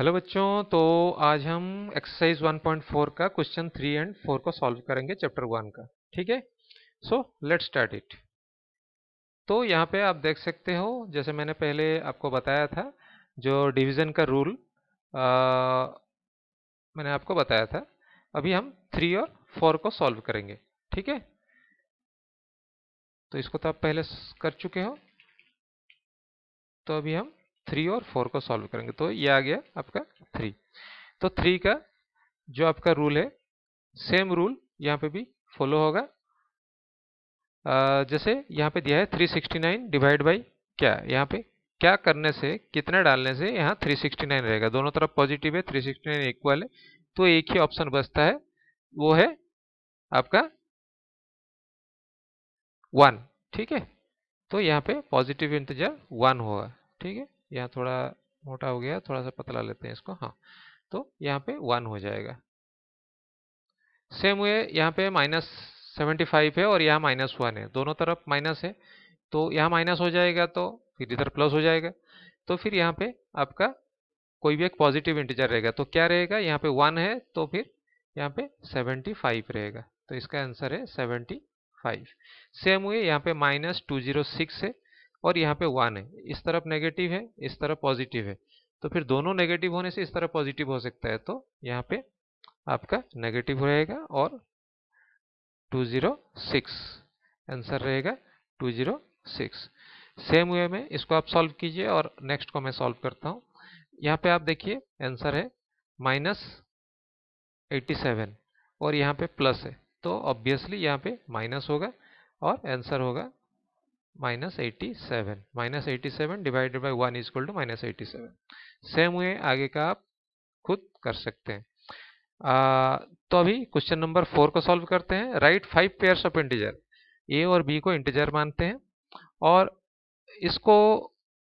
hello बच्चों तो आज हम एक्सरसाइज 1.4 का क्वेश्चन 3 एंड 4 को सॉल्व करेंगे चैप्टर 1 का ठीक है सो लेट स्टार्ट इट तो यहाँ पे आप देख सकते हो जैसे मैंने पहले आपको बताया था जो डिवीज़न का रूल आ, मैंने आपको बताया था अभी हम 3 और 4 को सॉल्व करेंगे ठीक है तो इसको तो आप पहले कर चुके हो तो अभी हम थ्री और फोर को सॉल्व करेंगे तो ये आ गया आपका थ्री तो थ्री का जो आपका रूल है सेम रूल यहाँ पे भी फॉलो होगा जैसे यहाँ पे दिया है 369 डिवाइड बाई क्या यहाँ पे क्या करने से कितने डालने से यहाँ 369 रहेगा दोनों तरफ पॉजिटिव है 369 इक्वल है तो एक ही ऑप्शन बचता है वो है आपका वन ठीक है तो यहाँ पे पॉजिटिव इंतजार वन होगा ठीक है यहाँ थोड़ा मोटा हो गया थोड़ा सा पतला लेते हैं इसको हाँ तो यहाँ पे वन हो जाएगा सेम हुए यहाँ पे माइनस सेवेंटी फाइव है और यहाँ माइनस वन है दोनों तरफ माइनस है तो यहाँ माइनस हो जाएगा तो फिर इधर प्लस हो जाएगा तो फिर यहाँ पे आपका कोई भी एक पॉजिटिव इंटीजर रहेगा तो क्या रहेगा यहाँ पे वन है तो फिर यहाँ पे सेवेंटी फाइव रहेगा तो इसका आंसर है सेवेंटी फाइव सेम हुए यहाँ पे माइनस टू जीरो सिक्स है और यहाँ पे वन है इस तरफ नेगेटिव है इस तरफ पॉजिटिव है तो फिर दोनों नेगेटिव होने से इस तरह पॉजिटिव हो सकता है तो यहाँ पे आपका नेगेटिव रहेगा और 206 आंसर रहेगा 206 सेम वे में इसको आप सॉल्व कीजिए और नेक्स्ट को मैं सॉल्व करता हूँ यहाँ पे आप देखिए आंसर है माइनस सेवन और यहाँ पे प्लस है तो ऑब्वियसली यहाँ पे माइनस होगा और आंसर होगा minus eighty seven minus eighty seven divided by one is equal to minus eighty same way आगे का आप खुद कर सकते हैं आ, तो अभी क्वेश्चन नंबर फोर को सॉल्व करते हैं right five pairs of integer A और बी को इंटीजर मानते हैं और इसको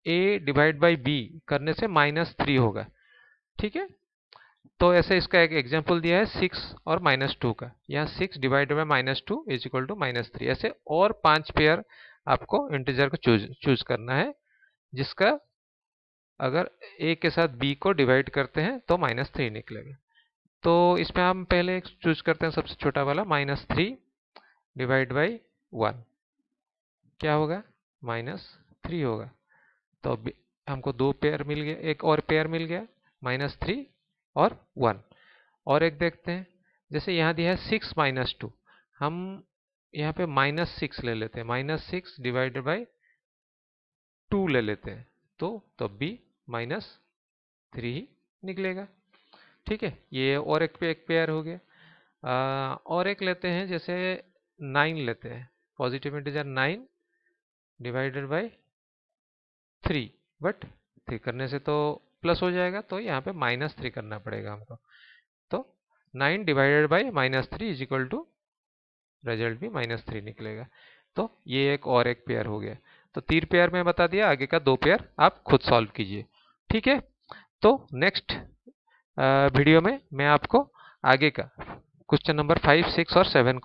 ए डिवाइड बाई बी करने से माइनस थ्री होगा ठीक है तो ऐसे इसका एक एग्जाम्पल दिया है सिक्स और माइनस टू का यहाँ six divide by minus two is equal to minus three ऐसे और पांच पेयर आपको इंटीजर को चूज चूज करना है जिसका अगर ए के साथ बी को डिवाइड करते हैं तो माइनस थ्री निकलेगा तो इसमें हम पहले चूज करते हैं सबसे छोटा वाला minus three divide by one क्या होगा माइनस थ्री होगा तो हमको दो पेयर मिल गया एक और पेयर मिल गया माइनस थ्री और वन और एक देखते हैं जैसे यहाँ दिया है सिक्स माइनस टू हम यहाँ पे माइनस सिक्स ले लेते हैं minus six divided by two ले लेते हैं तो तब भी माइनस थ्री ही निकलेगा ठीक है ये और एक पे एक पेयर हो गया आ, और एक लेते हैं जैसे नाइन लेते हैं positive integer nine divided by three but three करने से तो प्लस हो जाएगा तो यहाँ पे माइनस थ्री करना पड़ेगा हमको तो nine divided by minus three is equal to result भी माइनस थ्री निकलेगा तो ये एक और एक पेयर हो गया तो तीन पेयर में बता दिया आगे का दो पेयर आप खुद सॉल्व कीजिए ठीक है तो नेक्स्ट वीडियो में मैं आपको आगे का क्वेश्चन नंबर फाइव सिक्स और सेवन